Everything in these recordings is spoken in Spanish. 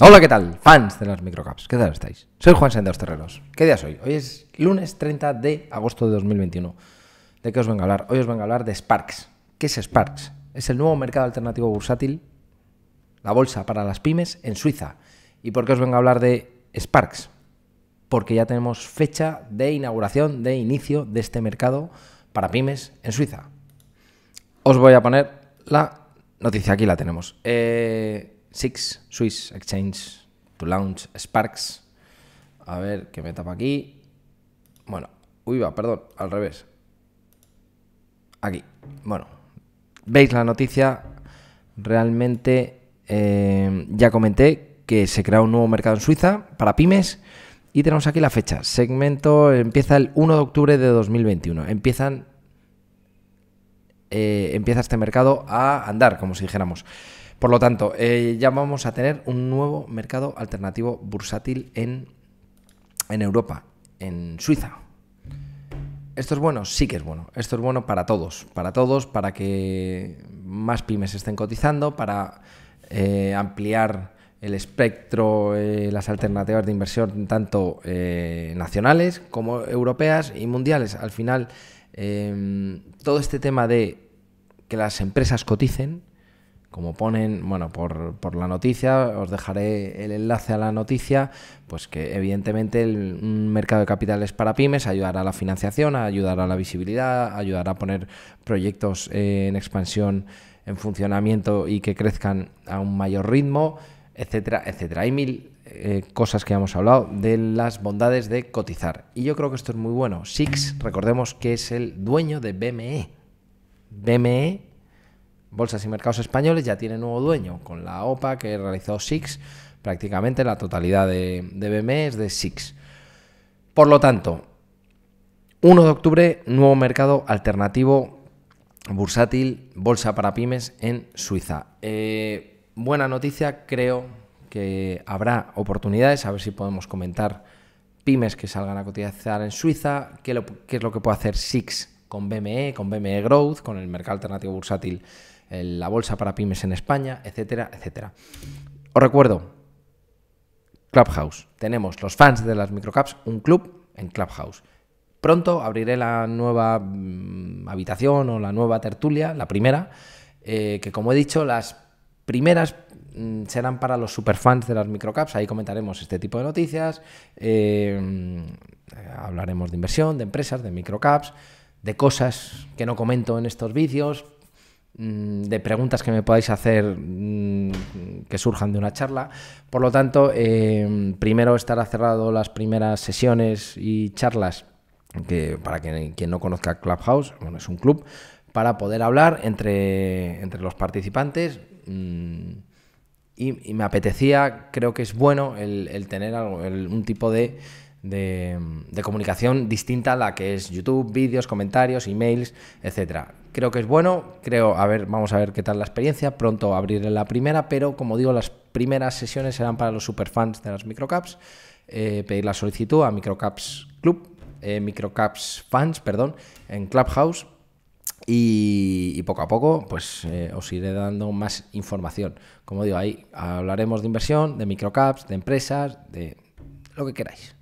Hola, ¿qué tal? Fans de las microcaps, ¿qué tal estáis? Soy Juan Senderos Terreros. ¿Qué día es hoy? Hoy es lunes 30 de agosto de 2021. ¿De qué os vengo a hablar? Hoy os vengo a hablar de Sparks. ¿Qué es Sparks? Es el nuevo mercado alternativo bursátil, la bolsa para las pymes en Suiza. ¿Y por qué os vengo a hablar de Sparks? Porque ya tenemos fecha de inauguración, de inicio de este mercado para pymes en Suiza. Os voy a poner la noticia, aquí la tenemos. Eh SIX, Swiss Exchange to Launch Sparks. A ver, que me tapa aquí. Bueno, uy, va, perdón, al revés. Aquí. Bueno, veis la noticia. Realmente eh, ya comenté que se crea un nuevo mercado en Suiza para pymes. Y tenemos aquí la fecha. Segmento empieza el 1 de octubre de 2021. Empiezan. Eh, empieza este mercado a andar, como si dijéramos. Por lo tanto, eh, ya vamos a tener un nuevo mercado alternativo bursátil en, en Europa, en Suiza. ¿Esto es bueno? Sí que es bueno. Esto es bueno para todos. Para todos, para que más pymes estén cotizando, para eh, ampliar el espectro, eh, las alternativas de inversión, tanto nacionales como europeas y mundiales. Al final, todo este tema de que las empresas coticen como ponen, bueno, por, la noticia, os dejaré el enlace a la noticia, pues que evidentemente el, mercado de capitales para pymes ayudará a la financiación, a ayudar a la visibilidad, ayudará a poner proyectos en expansión, en funcionamiento y que crezcan a un mayor ritmo, etcétera, etcétera. Hay mil eh, cosas que hemos hablado de las bondades de cotizar. Y yo creo que esto es muy bueno. Six, recordemos que es el dueño de BME. BME Bolsas y mercados españoles ya tiene nuevo dueño, con la OPA que realizado SIX, prácticamente la totalidad de, BME e, es de SIX. Por lo tanto, 1 de octubre, nuevo mercado alternativo bursátil, bolsa para pymes en Suiza. Eh, buena noticia, creo que habrá oportunidades, a ver si podemos comentar pymes que salgan a cotizar en Suiza, qué, qué es lo que puede hacer SIX con BME, con BME Growth, con el mercado alternativo bursátil la bolsa para pymes en España, etcétera, etcétera. Os recuerdo, Clubhouse. Tenemos los fans de las microcaps, un club en Clubhouse. Pronto abriré la nueva mm, habitación o la nueva tertulia, la primera, eh, que como he dicho, las primeras mm, serán para los superfans de las microcaps. Ahí comentaremos este tipo de noticias, eh, mm, hablaremos de inversión, de empresas, de microcaps, de cosas que no comento en estos vídeos, Mm, de preguntas que me podáis hacer mm, que surjan de una charla. Por lo tanto, em, primero estará cerrado las primeras sesiones y charlas, para quien, no conozca Clubhouse, bueno, es un club, para poder hablar entre, los participantes. Mm, y, me apetecía, creo que es bueno el, tener un tipo de, de, de, comunicación distinta a la que es YouTube, vídeos, comentarios, emails, etcétera creo que es bueno, creo, a ver, vamos a ver qué tal la experiencia, pronto abriré la primera, pero como digo, las primeras sesiones serán para los superfans de las microcaps, eh, pedir la solicitud a microcaps club, eh, microcaps fans, perdón, en Clubhouse y, poco a poco pues eh, os iré dando más información. Como digo, ahí hablaremos de inversión, de microcaps, de empresas, de lo que queráis.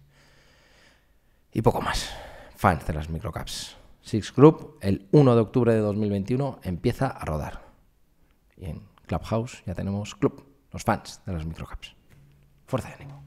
Y poco más. Fans de las microcaps. Six Group, el 1 de octubre de 2021 empieza a rodar. Y en Clubhouse ya tenemos club, los fans de las microcaps. Fuerza de ánimo.